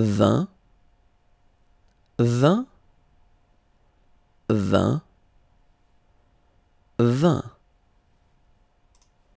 20 20 20 20.